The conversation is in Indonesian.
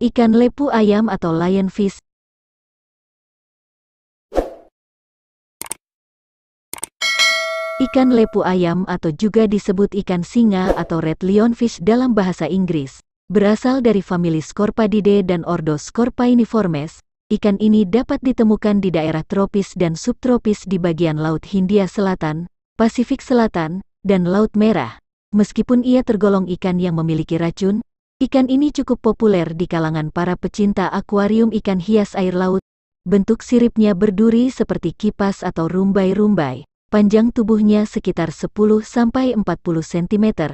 Ikan lepu ayam atau lionfish Ikan lepu ayam atau juga disebut ikan singa atau red lionfish dalam bahasa Inggris, berasal dari famili Scorpadidae dan ordo Scorpainiformes. Ikan ini dapat ditemukan di daerah tropis dan subtropis di bagian Laut Hindia Selatan, Pasifik Selatan, dan Laut Merah. Meskipun ia tergolong ikan yang memiliki racun, Ikan ini cukup populer di kalangan para pecinta akuarium ikan hias air laut. Bentuk siripnya berduri seperti kipas atau rumbai-rumbai. Panjang tubuhnya sekitar 10-40 cm.